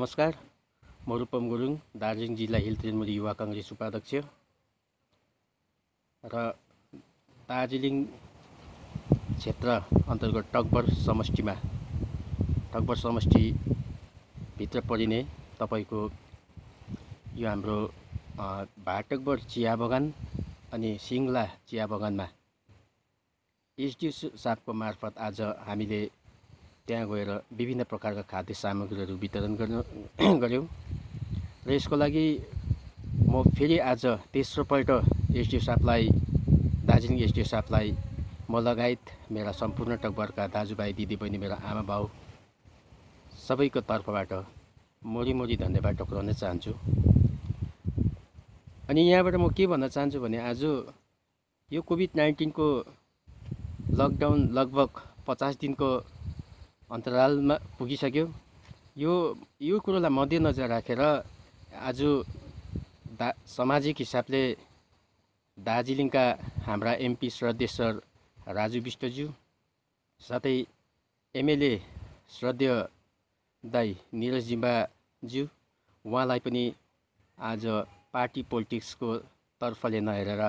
नमस्कार म रूपम गुरुङ दार्जिलिङ जिल्ला हिल तृणमूल युवा कङ्ग्रेस उपाध्यक्ष र दार्जिलिङ क्षेत्र अन्तर्गत टकबर समष्टिमा टकबर समष्टिभित्र परिने तपाईँको यो हाम्रो भाटकबर चिया बगान अनि सिङ्ला चिया बगानमा एसडिओ साहबको मार्फत आज हामीले त्यहाँ गएर विभिन्न प्रकारका खाद्य सामग्रीहरू वितरण गर्न गऱ्यौँ र यसको लागि म फेरि आज तेस्रोपल्ट एसडिओ साहबलाई दार्जिलिङ एसडिओ साहबलाई म लगायत मेरा सम्पूर्ण टकभरका दाजुभाइ दिदीबहिनी मेरा आमा बाउ सबैको तर्फबाट मोरी धन्यवाद टक्राउन चाहन्छु अनि यहाँबाट म के भन्न चाहन्छु भने आज यो कोभिड नाइन्टिनको लकडाउन लगभग पचास दिनको अन्तरालमा पुगिसक्यो यो यो कुरोलाई मध्यनजर राखेर आज दा सामाजिक हिसाबले दार्जिलिङका हाम्रा एमपी श्रद्धेय सर राजु विष्टज्यू साथै एमएलए श्रद्धेय दाई निरज जिम्बाज्यू उहाँलाई पनि आज पार्टी पोलिटिक्सको तर्फले नहेरेर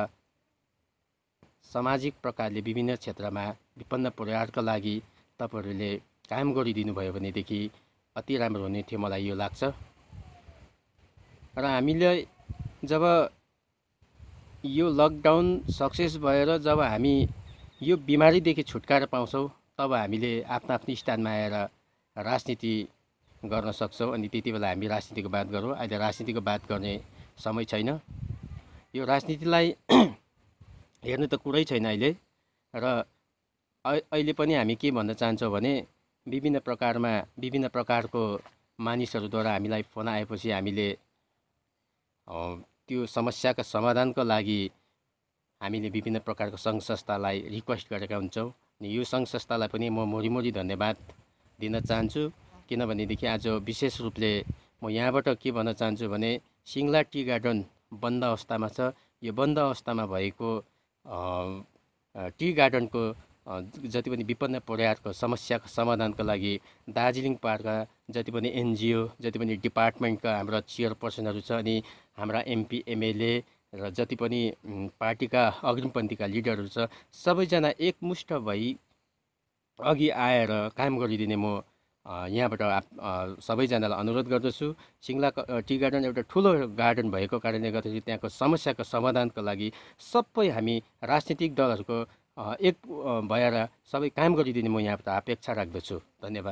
सामाजिक प्रकारले विभिन्न क्षेत्रमा विपन्न परिवारका लागि तपाईँहरूले काम गरिदिनु भयो भनेदेखि अति राम्रो हुने थियो मलाई यो लाग्छ र हामीले जब यो लकडाउन सक्सेस भएर जब हामी यो बिमारीदेखि छुटकारा पाउँछौँ तब हामीले आफ्नो आफ्नो स्थानमा आएर राजनीति गर्न सक्छौँ अनि त्यति बेला हामी राजनीतिको बात गरौँ अहिले राजनीतिको बात गर्ने समय छैन यो राजनीतिलाई हेर्ने त कुरै छैन अहिले र अहिले पनि हामी के भन्न चाहन्छौँ भने विभिन्न प्रकारमा विभिन्न प्रकारको मानिसहरूद्वारा हामीलाई फोन आएपछि हामीले त्यो समस्याका समाधानको लागि हामीले विभिन्न प्रकारको सङ्घ संस्थालाई रिक्वेस्ट गरेका हुन्छौँ अनि यो सङ्घ संस्थालाई पनि म मोरी धन्यवाद दिन चाहन्छु किनभनेदेखि आज विशेष रूपले म यहाँबाट के भन्न चाहन्छु भने सिङ्ला टी गार्डन बन्द अवस्थामा छ यो बन्द अवस्थामा भएको टी गार्डनको जति पनि विपन्न परिवारको समस्याको समाधानको लागि दार्जिलिङ पहाडका जति पनि एनजिओ जति पनि डिपार्टमेन्टका हाम्रा चेयरपर्सनहरू छ अनि हाम्रा एमपी एमएलए र जति पनि पार्टीका अग्रिमपन्थीका लिडरहरू छ सबैजना एकमुष्ट भई अघि आएर काम गरिदिने म यहाँबाट सबैजनालाई अनुरोध गर्दछु सिङ्ला टी गार्डन एउटा ठुलो गार्डन भएको कारणले गर्दाखेरि त्यहाँको समस्याको समाधानको लागि सबै हामी राजनीतिक दलहरूको एक भएर सबै काम गरिदिने म यहाँबाट अपेक्षा राख्दछु धन्यवाद